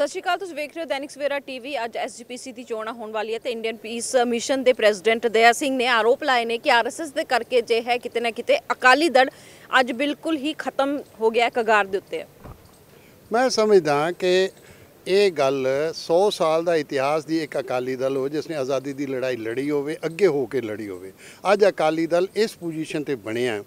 ਸਤਿ ਸ਼੍ਰੀ ਅਕਾਲ ਤੁਸੀਂ ਵੇਖ ਰਹੇ ਹੋ ਦੈਨਿਕ ਸਵੇਰਾ ਟੀਵੀ ਅੱਜ ਐਸਜੀਪੀਸੀ ਦੀ ਚੋਣਾਂ ਹੋਣ ਵਾਲੀ ਹੈ ਤੇ ਇੰਡੀਅਨ ਪੀਸ ਮਿਸ਼ਨ ਦੇ ਪ੍ਰੈਜ਼ੀਡੈਂਟ ਦਇਆ ਸਿੰਘ ਨੇ ਆਰੋਪ ਲਾਏ ਨੇ ਕਿ ਆਰਐਸਐਸ ਦੇ ਕਰਕੇ ਜੇ ਹੈ ਕਿਤੇ ਨਾ ਕਿਤੇ ਅਕਾਲੀ ਦਲ ਅੱਜ ਬਿਲਕੁਲ ਹੀ ਖਤਮ ਹੋ ਗਿਆ ਕਗਾਰ ਦੇ ਉੱਤੇ ਮੈਂ ਸਮਝਦਾ ਕਿ ਇਹ ਗੱਲ 100 ਸਾਲ ਦਾ ਇਤਿਹਾਸ ਦੀ ਇੱਕ ਅਕਾਲੀ ਦਲ ਹੋ ਜਿਸ ਨੇ ਆਜ਼ਾਦੀ ਦੀ ਲੜਾਈ ਲੜੀ ਹੋਵੇ ਅੱਗੇ ਹੋ ਕੇ ਲੜੀ ਹੋਵੇ ਅੱਜ ਅਕਾਲੀ ਦਲ ਇਸ ਪੋਜੀਸ਼ਨ ਤੇ ਬਣਿਆ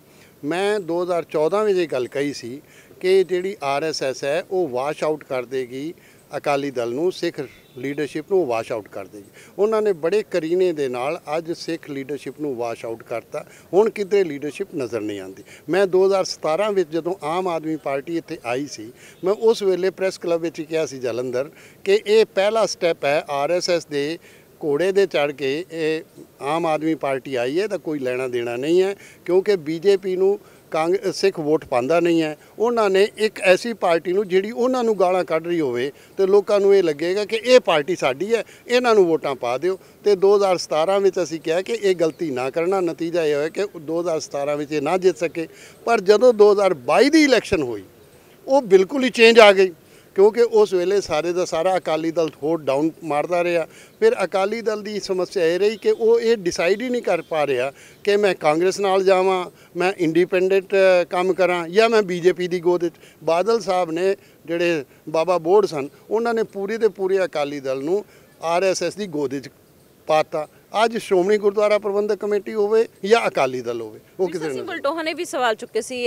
ਮੈਂ 2014 ਵਿੱਚ ਇਹ ਗੱਲ ਕਹੀ ਸੀ ਕਿ ਜਿਹੜੀ ਆਰਐਸਐਸ ਹੈ ਉਹ ਵਾਸ਼ ਆਊਟ ਕਰ ਦੇਗੀ ਅਕਾਲੀ ਦਲ ਨੂੰ ਸਿੱਖ ਲੀਡਰਸ਼ਿਪ ਨੂੰ ਵਾਸ਼ ਆਊਟ ਕਰ ਦੇਗੀ ਉਹਨਾਂ ਨੇ ਬੜੇ ਕਰੀਨੇ ਦੇ ਨਾਲ ਅੱਜ ਸਿੱਖ ਲੀਡਰਸ਼ਿਪ ਨੂੰ ਵਾਸ਼ ਆਊਟ ਕਰਤਾ ਹੁਣ ਕਿਤੇ ਲੀਡਰਸ਼ਿਪ ਨਜ਼ਰ ਨਹੀਂ ਆਉਂਦੀ ਮੈਂ 2017 ਵਿੱਚ ਜਦੋਂ ਆਮ ਆਦਮੀ ਪਾਰਟੀ ਇੱਥੇ ਆਈ ਸੀ ਮੈਂ ਉਸ ਵੇਲੇ ਪ੍ਰੈਸ ਕਲੱਬ ਵਿੱਚ ਕਿਹਾ ਸੀ ਜਲੰਧਰ ਕਿ ਇਹ ਪਹਿਲਾ ਸਟੈਪ ਹੈ ਆਰਐਸਐਸ ਦੇ ਕੋੜੇ ਦੇ ਚੜ ਕੇ ਇਹ ਆਮ ਆਦਮੀ ਪਾਰਟੀ ਆਈ ਹੈ ਤਾਂ ਕੋਈ ਲੈਣਾ ਦੇਣਾ ਨਹੀਂ ਹੈ ਕਿਉਂਕਿ ਬੀਜੇਪੀ ਨੂੰ ਕਾਂਗ ਸਿੱਖ ਵੋਟ ਪਾਉਂਦਾ ਨਹੀਂ ਹੈ ਉਹਨਾਂ ਨੇ ਇੱਕ ਐਸੀ ਪਾਰਟੀ ਨੂੰ ਜਿਹੜੀ ਉਹਨਾਂ ਨੂੰ ਗਾਲਾਂ ਕੱਢ ਰਹੀ ਹੋਵੇ ਤੇ ਲੋਕਾਂ ਨੂੰ ਇਹ ਲੱਗੇਗਾ ਕਿ ਇਹ ਪਾਰਟੀ ਸਾਡੀ ਹੈ ਇਹਨਾਂ ਨੂੰ ਵੋਟਾਂ ਪਾ ਦਿਓ ਤੇ 2017 ਵਿੱਚ ਅਸੀਂ ਕਿਹਾ ਕਿ ਇਹ ਗਲਤੀ ਨਾ ਕਰਨਾ ਨਤੀਜਾ ਇਹ ਹੋਇਆ ਕਿ 2017 ਵਿੱਚ ਇਹ ਨਾ ਜਿੱਤ ਸਕੇ ਪਰ ਜਦੋਂ 2022 ਦੀ ਇਲੈਕਸ਼ਨ ਹੋਈ ਉਹ ਬਿਲਕੁਲ ਹੀ ਚੇਂਜ ਆ ਗਈ ਕਿਉਂਕਿ ਉਸ ਵੇਲੇ ਸਾਰੇ ਦਾ ਸਾਰਾ ਅਕਾਲੀ ਦਲ ਹੋਰ ਡਾਊਨ ਮਾਰਦਾ ਰਿਹਾ ਫਿਰ ਅਕਾਲੀ ਦਲ ਦੀ ਸਮੱਸਿਆ ਇਹ ਰਹੀ ਕਿ ਉਹ ਇਹ ਡਿਸਾਈਡ ਹੀ ਨਹੀਂ ਕਰ ਪਾ ਰਿਹਾ ਕਿ ਮੈਂ ਕਾਂਗਰਸ ਨਾਲ ਜਾਵਾਂ ਮੈਂ ਇੰਡੀਪੈਂਡੈਂਟ ਕੰਮ ਕਰਾਂ ਜਾਂ ਮੈਂ ਬੀਜੇਪੀ ਦੀ ਗੋਦ ਵਿੱਚ ਬਾਦਲ ਸਾਹਿਬ ਨੇ ਜਿਹੜੇ ਬਾਬਾ ਬੋੜ ਸਨ ਉਹਨਾਂ ਨੇ ਪੂਰੇ ਦੇ ਪੂਰੇ ਅਕਾਲੀ ਦਲ ਨੂੰ ਆਰਐਸਐਸ ਦੀ ਗੋਦ ਵਿੱਚ ਪਾਤਾ ਅੱਜ ਸ਼੍ਰੋਮਣੀ ਗੁਰਦੁਆਰਾ ਪ੍ਰਬੰਧਕ ਕਮੇਟੀ ਹੋਵੇ ਜਾਂ ਅਕਾਲੀ ਦਲ ਹੋਵੇ ਉਹ ਕਿਸੇ ਨੇ ਟੋਹਾ ਨੇ ਵੀ ਸਵਾਲ ਚੁੱਕੇ ਸੀ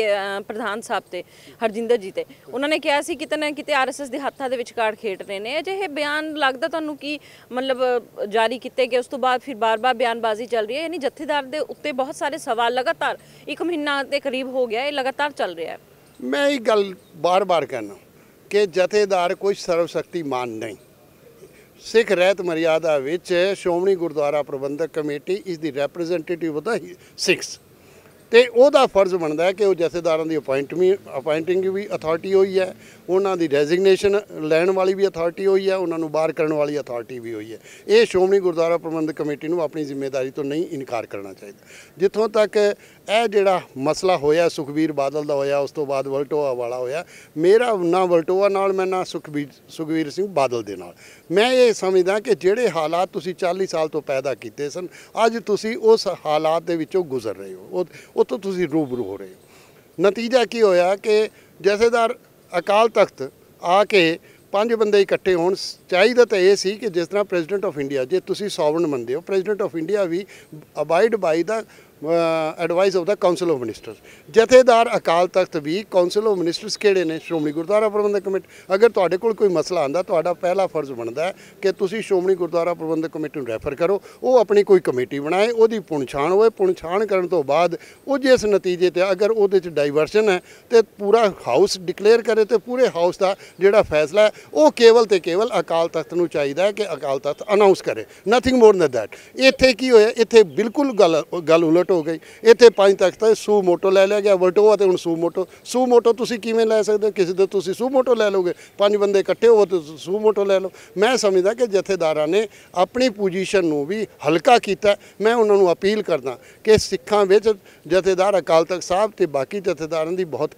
ਪ੍ਰਧਾਨ ਸਾਹਿਬ ਤੇ ਹਰਜਿੰਦਰ ਜੀ ਤੇ ਉਹਨਾਂ ਨੇ ਕਿਹਾ ਸੀ ਕਿਤੇ ਨਾ ਕਿਤੇ ਆਰਐਸਐਸ ਦੇ ਹੱਥਾਂ ਦੇ ਵਿਚਕਾਰ ਖੇਡ ਰਹੇ ਨੇ ਅਜਿਹੇ ਬਿਆਨ ਲੱਗਦਾ ਤੁਹਾਨੂੰ ਕਿ ਮਤਲਬ ਜਾਰੀ ਕੀਤੇ ਗਏ ਉਸ ਤੋਂ ਬਾਅਦ ਫਿਰ ਬਾਰ-ਬਾਰ ਬਿਆਨਬਾਜ਼ੀ ਚੱਲ ਰਹੀ ਹੈ ਯਾਨੀ ਜਥੇਦਾਰ ਦੇ ਉੱਤੇ ਬਹੁਤ ਸਾਰੇ ਸਵਾਲ ਲਗਾਤਾਰ ਇੱਕ ਮਹੀਨਾ ਦੇ ਕਰੀਬ ਹੋ ਗਿਆ ਇਹ ਲਗਾਤਾਰ ਚੱਲ ਰਿਹਾ ਹੈ ਮੈਂ ਇਹ ਗੱਲ ਬਾਰ-ਬਾਰ ਕਹਿਣਾ ਕਿ ਜਥੇਦਾਰ ਕੋਈ ਸਰਵਸ਼ਕਤੀਮਾਨ ਨਹੀਂ ਸਿੱਖ ਰਹਿਤ ਮਰਿਆਦਾ ਵਿੱਚ ਸ਼ੋਮਣੀ ਗੁਰਦੁਆਰਾ ਪ੍ਰਬੰਧਕ ਕਮੇਟੀ ਇਸ ਦੀ ਰਿਪਰੈਜ਼ੈਂਟੇਟਿਵ ਹੁੰਦਾ 6 ਤੇ ਉਹਦਾ ਫਰਜ਼ ਬਣਦਾ ਹੈ ਕਿ ਉਹ ਜਥੇਦਾਰਾਂ ਦੀ ਅਪਾਇੰਟਮੈਂਟ ਅਪਾਇੰਟਿੰਗ ਵੀ ਅਥਾਰਟੀ ਹੋਈ ਹੈ ਉਹਨਾਂ ਦੀ ਡੈਜ਼ਿਗਨੇਸ਼ਨ ਲੈਣ ਵਾਲੀ ਵੀ ਅਥਾਰਟੀ ਹੋਈ ਹੈ ਉਹਨਾਂ ਨੂੰ ਬਾਹਰ ਕਰਨ ਵਾਲੀ ਅਥਾਰਟੀ ਵੀ ਹੋਈ ਹੈ ਇਹ ਸ਼੍ਰੋਮਣੀ ਗੁਰਦੁਆਰਾ ਪ੍ਰਬੰਧਕ ਕਮੇਟੀ ਨੂੰ ਆਪਣੀ ਜ਼ਿੰਮੇਵਾਰੀ ਤੋਂ ਨਹੀਂ ਇਨਕਾਰ ਕਰਨਾ ਚਾਹੀਦਾ ਜਿੱਥੋਂ ਤੱਕ ਇਹ ਜਿਹੜਾ ਮਸਲਾ ਹੋਇਆ ਸੁਖਵੀਰ ਬਾਦਲ ਦਾ ਹੋਇਆ ਉਸ ਤੋਂ ਬਾਅਦ ਵਲਟੋਆ ਵਾਲਾ ਹੋਇਆ ਮੇਰਾ ਨਾ ਵਲਟੋਆ ਨਾਲ ਮੈਂ ਨਾ ਸੁਖਵੀਰ ਸੁਖਵੀਰ ਸਿੰਘ ਬਾਦਲ ਦੇ ਨਾਲ ਮੈਂ ਇਹ ਸਮਝਦਾ ਕਿ ਜਿਹੜੇ ਹਾਲਾਤ ਤੁਸੀਂ 40 ਸਾਲ ਤੋਂ ਪੈਦਾ ਕੀਤੇ ਸਨ ਅੱਜ ਤੁਸੀਂ ਉਸ ਹਾਲਾਤ ਦੇ ਵਿੱਚੋਂ ਗੁਜ਼ਰ ਰਹੇ ਹੋ ਉਤੋਂ ਤੁਸੀਂ ਰੂਬਰੂ ਹੋ ਰਹੇ ਹੋ ਨਤੀਜਾ ਕੀ ਹੋਇਆ ਕਿ ਜਥੇਦਾਰ ਅਕਾਲ ਤਖਤ ਆ ਕੇ ਪੰਜ ਬੰਦੇ ਇਕੱਠੇ ਹੋਣ ਚਾਹੀਦਾ ਤਾਂ ਇਹ ਸੀ ਕਿ ਜਿਸ ਤਰ੍ਹਾਂ ਪ੍ਰੈਜ਼ੀਡੈਂਟ ਆਫ ਇੰਡੀਆ ਜੇ ਤੁਸੀਂ ਸੌਵਰਨ ਮੰਨਦੇ ਹੋ ਪ੍ਰੈਜ਼ੀਡੈਂਟ ਆਫ ਇੰਡੀਆ ਵੀ abide by the advice of the council of ministers Jathedar Akal Takht ਵੀ ਕਾਉਂਸਲ ਆਫ ਮਿਨਿਸਟਰਸ ਕਿਹੜੇ ਨੇ ਸ਼੍ਰੋਮਣੀ ਗੁਰਦੁਆਰਾ ਪ੍ਰਬੰਧਕ ਕਮੇਟੀ ਅਗਰ ਤੁਹਾਡੇ ਕੋਲ ਕੋਈ ਮਸਲਾ ਆਂਦਾ ਤੁਹਾਡਾ ਪਹਿਲਾ ਫਰਜ਼ ਬਣਦਾ ਕਿ ਤੁਸੀਂ ਸ਼੍ਰੋਮਣੀ ਗੁਰਦੁਆਰਾ ਪ੍ਰਬੰਧਕ ਕਮੇਟੀ ਨੂੰ ਰੈਫਰ ਕਰੋ ਉਹ ਆਪਣੀ ਕੋਈ ਕਮੇਟੀ ਬਣਾਏ ਉਹਦੀ ਪੁਣਛਾਣ ਹੋਏ ਪੁਣਛਾਣ ਕਰਨ ਤੋਂ ਬਾਅਦ ਉਹ ਜਿਸ ਨਤੀਜੇ ਤੇ ਅਗਰ ਉਹਦੇ 'ਚ ਡਾਈਵਰਸ਼ਨ ਹੈ ਤੇ ਪੂਰਾ ਹਾਊਸ ਡਿਕਲੇਅਰ ਕਰੇ ਤੇ ਪੂਰੇ ਹਾਊਸ ਦਾ ਜਿਹੜਾ ਫੈਸਲਾ ਉਹ ਕੇਵਲ ਤੇ ਕੇਵਲ ਅਕਾਲ ਤਖਤ ਨੂੰ ਚਾਹੀਦਾ ਹੈ ਕਿ ਅਕਾਲ ਤਖਤ ਅਨਾਉਂਸ ਕਰੇ ਨਥਿੰਗ ਮੋਰ ਦੈਨ ਦੈਟ ਇੱਥੇ ਕੀ ਹੋਇਆ ਇੱਥੇ ਬਿਲਕੁਲ ਗੱਲ ਗੱਲ ਉਲਟ ਡਿਵੈਲਪਮੈਂਟ ਹੋ ਗਈ ਇੱਥੇ ਪੰਜ ਤੱਕ ਤਾਂ ਸੂ ਮੋਟੋ ਲੈ ਲਿਆ ਗਿਆ ਵਲਟੋਵਾ ਤੇ ਹੁਣ ਸੂ ਮੋਟੋ ਸੂ ਮੋਟੋ ਤੁਸੀਂ ਕਿਵੇਂ ਲੈ ਸਕਦੇ ਕਿਸੇ ਦੇ ਤੁਸੀਂ ਸੂ ਮੋਟੋ ਲੈ ਲੋਗੇ ਪੰਜ ਬੰਦੇ ਇਕੱਠੇ ਹੋ ਤੇ ਸੂ ਮੋਟੋ ਲੈ ਲਓ ਮੈਂ ਸਮਝਦਾ ਕਿ ਜਥੇਦਾਰਾਂ ਨੇ ਆਪਣੀ ਪੋਜੀਸ਼ਨ ਨੂੰ ਵੀ ਹਲਕਾ ਕੀਤਾ ਮੈਂ ਉਹਨਾਂ ਨੂੰ ਅਪੀਲ ਕਰਦਾ ਕਿ ਸਿੱਖਾਂ ਵਿੱਚ ਜਥੇਦਾਰ ਅਕਾਲ ਤਖਤ ਸਾਹਿਬ ਤੇ ਬਾਕੀ ਜਥੇਦਾਰਾਂ ਦੀ ਬਹੁਤ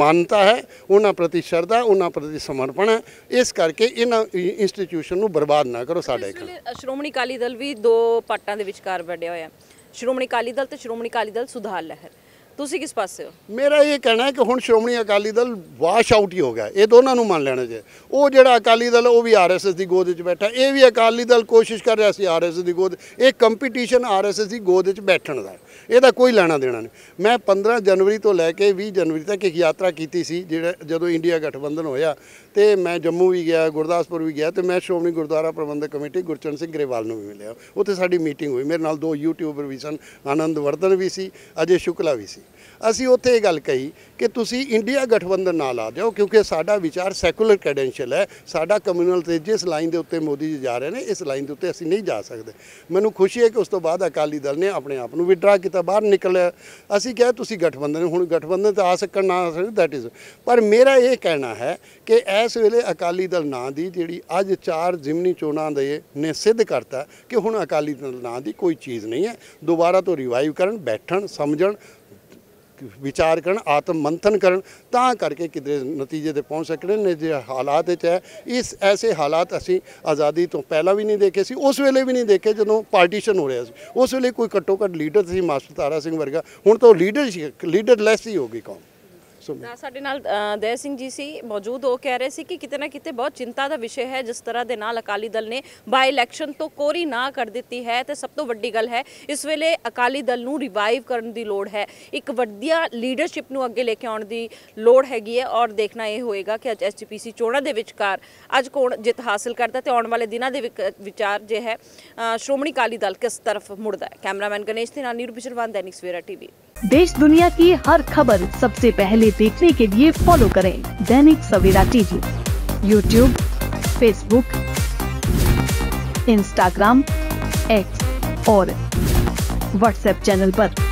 ਮਾਨਤਾ ਹੈ ਉਹਨਾਂ ਪ੍ਰਤੀ ਸ਼ਰਧਾ ਉਹਨਾਂ ਪ੍ਰਤੀ ਸਮਰਪਣ ਹੈ ਇਸ ਕਰਕੇ ਇਹਨਾਂ ਇੰਸਟੀਚਿਊਸ਼ਨ ਨੂੰ ਬਰਬਾਦ ਨਾ ਕਰੋ ਸਾਡੇ ਇੱਕ ਸ਼੍ਰੋਮਣੀ ਅਕਾਲੀ ਦਲ ਵੀ ਦੋ ਪਾਟਾਂ ਦੇ ਵਿਚਕਾਰ ਵੜਿਆ ਹੋਇਆ ਸ਼੍ਰੋਮਣੀ ਅਕਾਲੀ ਦਲ ਤੇ ਸ਼੍ਰੋਮਣੀ ਅਕਾਲੀ ਦਲ ਸੁਧਾਰ ਲਹਿਰ ਤੁਸੀਂ ਕਿਸ ਪਾਸੇ ਹੋ ਮੇਰਾ ਇਹ ਕਹਿਣਾ ਹੈ ਕਿ ਹੁਣ ਸ਼੍ਰੋਮਣੀ ਅਕਾਲੀ ਦਲ ਵਾਸ਼ ਆਊਟ ਹੀ ਹੋ ਗਿਆ ਇਹ ਦੋਨਾਂ ਨੂੰ ਮੰਨ ਲੈਣਾ ਜੇ ਉਹ ਜਿਹੜਾ ਅਕਾਲੀ ਦਲ ਉਹ ਵੀ ਆਰਐਸਐਸ ਦੀ ਗੋਦ ਵਿੱਚ ਬੈਠਾ ਇਹ ਵੀ ਅਕਾਲੀ ਦਲ ਕੋਸ਼ਿਸ਼ ਕਰ ਰਿਹਾ ਸੀ ਆਰਐਸਐਸ ਦੀ ਗੋਦ ਇਹ ਕੰਪੀਟੀਸ਼ਨ ਆਰਐਸਐਸ ਦੀ ਗੋਦ ਵਿੱਚ ਬੈਠਣ ਦਾ ਇਹਦਾ ਕੋਈ ਲੈਣਾ ਦੇਣਾ ਨਹੀਂ ਮੈਂ 15 ਜਨਵਰੀ ਤੋਂ ਲੈ ਕੇ 20 ਜਨਵਰੀ ਤੱਕ ਇੱਕ ਯਾਤਰਾ ਕੀਤੀ ਸੀ ਜਿਹੜਾ ਜਦੋਂ ਇੰਡੀਆ ਗਠਬੰਧਨ ਹੋਇਆ ਤੇ ਮੈਂ ਜੰਮੂ ਵੀ ਗਿਆ ਗੁਰਦਾਸਪੁਰ ਵੀ ਗਿਆ ਤੇ ਮੈਂ ਸ਼੍ਰੋਮਣੀ ਗੁਰਦੁਆਰਾ ਪ੍ਰਬੰਧਕ ਕਮੇਟੀ ਗੁਰਚਰਨ ਸਿੰਘ ਗਰੇਵਾਲ ਨੂੰ ਵੀ ਮਿਲਿਆ ਉੱਥੇ ਸਾਡੀ ਮੀਟਿੰਗ ਹੋਈ ਮੇਰੇ ਨਾਲ ਦੋ ਯੂਟਿਊਬਰ ਵੀ ਸਨ ਆਨੰਦ ਵਰਧਨ ਵੀ ਸੀ ਅਜੇ ਸ਼ੁਕਲਾ ਵੀ ਸੀ ਅਸੀਂ ਉੱਥੇ ਇਹ ਗੱਲ ਕਹੀ ਕਿ ਤੁਸੀਂ ਇੰਡੀਆ ਗਠਬੰਧਨ ਨਾਲ ਆ ਜਾਓ ਕਿਉਂਕਿ ਸਾਡਾ ਵਿਚਾਰ ਸੈਕੂਲਰ ਕ੍ਰੈਡੈਂਸ਼ੀਅਲ ਹੈ ਸਾਡਾ ਕਮਿਊਨਲ ਤੇ ਜਿਸ ਲਾਈਨ ਦੇ ਉੱਤੇ ਮੋਦੀ ਜੀ ਜਾ ਰਹੇ ਨੇ ਇਸ ਲਾਈਨ ਦੇ ਉੱਤੇ ਅਸੀਂ ਨਹੀਂ ਜਾ ਸਕਦੇ ਮੈਨੂੰ ਖੁਸ਼ੀ ਹੈ ਕਿ ਉਸ ਤੋਂ ਬਾਅਦ ਅਕਾਲੀ ਦਲ ਨੇ ਆਪਣੇ ਆਪ ਨੂੰ ਵਿਡਰਾ ਕੀਤਾ ਬਾਹਰ ਨਿਕਲਿਆ ਅਸੀਂ ਕਿਹਾ ਤੁਸੀਂ ਗਠਬੰਧਨ ਹੁਣ ਗਠਬੰਧਨ ਤਾਂ ਆ ਸਕਣ ਨਾ ਆ ਸਕਣ ਦੈਟ ਇਜ਼ ਪਰ ਮੇਰਾ ਇਹ ਕਹਿਣਾ ਹੈ ਕਿ ਇਸ ਵੇਲੇ ਅਕਾਲੀ ਦਲ ਨਾਂ ਦੀ ਜਿਹੜੀ ਅੱਜ ਚਾਰ ਜ਼ਿਮਨੀ ਚੋਣਾਂ ਦੇ ਨੇ ਸਿੱਧ ਕਰਤਾ ਕਿ ਹੁਣ ਅਕਾਲੀ ਦਲ ਨਾਂ ਦੀ ਕੋਈ ਚੀਜ਼ ਨਹੀਂ ਹੈ ਦੁਬਾਰਾ ਤੋਂ ਰਿਵਾਈਵ ਕਰਨ ਬੈਠਣ ਸਮਝਣ ਵਿਚਾਰ ਕਰਨ ਆਤਮ ਮੰਥਨ ਕਰਨ ਤਾਂ ਕਰਕੇ ਕਿਤੇ ਨਤੀਜੇ ਤੇ ਪਹੁੰਚ ਸਕਦੇ ਨੇ ਜੇ ਹਾਲਾਤ ਚ ਹੈ ਇਸ ਐਸੇ ਹਾਲਾਤ ਅਸੀਂ ਆਜ਼ਾਦੀ ਤੋਂ ਪਹਿਲਾਂ ਵੀ ਨਹੀਂ ਦੇਖੇ ਸੀ ਉਸ ਵੇਲੇ ਵੀ ਨਹੀਂ ਦੇਖੇ ਜਦੋਂ ਪਾਰਟੀਸ਼ਨ ਹੋ ਰਿਹਾ ਸੀ ਉਸ ਵੇਲੇ ਕੋਈ ਘੱਟੋ ਘੱਟ ਲੀਡਰ ਸੀ ਮਾਸਟਰ ਤਾਰਾ ਸਿੰਘ ਵਰਗਾ ਹੁਣ ਤਾਂ ਲੀਡਰ ਲੀਡਰਲੈਸ ਹੀ ਹੋ ਗਈ ਕੌਮ ਸੁਣੋ ਸਾਡੇ ਨਾਲ ਦਇਆ ਸਿੰਘ ਜੀ ਸੀ ਮੌਜੂਦ ਕੇ ਕਹਿ ਰਹੇ ਸੀ ਕਿ ਕਿਤੇ ਨਾ ਕਿਤੇ ਬਹੁਤ ਚਿੰਤਾ ਦਾ ਵਿਸ਼ੇ ਹੈ ਜਿਸ ਤਰ੍ਹਾਂ ਦੇ ਨਾਲ ਅਕਾਲੀ ਦਲ ਨੇ ਬਾਈ ਇਲੈਕਸ਼ਨ ਤੋਂ ਕੋਰੀ ਨਾ ਕਰ ਦਿੱਤੀ ਹੈ ਤੇ ਸਭ ਤੋਂ ਵੱਡੀ ਗੱਲ ਹੈ ਇਸ ਵੇਲੇ ਅਕਾਲੀ ਦਲ ਨੂੰ ਰਿਵਾਈਵ ਕਰਨ ਦੀ ਲੋੜ ਹੈ ਇੱਕ ਵੱਡੀਆ ਲੀਡਰਸ਼ਿਪ ਨੂੰ ਅੱਗੇ ਲੈ ਕੇ ਆਉਣ ਦੀ ਲੋੜ ਹੈਗੀ ਹੈ ਔਰ ਦੇਖਣਾ ਇਹ ਹੋਏਗਾ ਕਿ ਅੱਜ ਐਸਜੀਪੀਸੀ ਚੋਣਾਂ ਦੇ ਵਿਚਕਾਰ ਅੱਜ ਕੋਣ ਜਿੱਤ ਹਾਸਲ ਕਰਦਾ ਤੇ ਆਉਣ ਵਾਲੇ ਦਿਨਾਂ ਦੇ ਵਿਚਾਰ ਜੇ ਹੈ ਸ਼੍ਰੋਮਣੀ ਅਕਾਲੀ ਦਲ ਕਿਸ ਤਰਫ ਮੁੜਦਾ ਹੈ ਕੈਮਰਾਮੈਨ ਗਣੇਸ਼ ਤੇ ਨਾਲ ਨਿਰੂਪਿਸ਼ਰਵਾਨ ਦੈਨਿਕ ਸਵੇਰਾ ਟੀਵੀ देश दुनिया की हर खबर सबसे पहले देखने के लिए फॉलो करें Dainik Savera TV YouTube Facebook Instagram X और व्हाट्सएप चैनल आरोप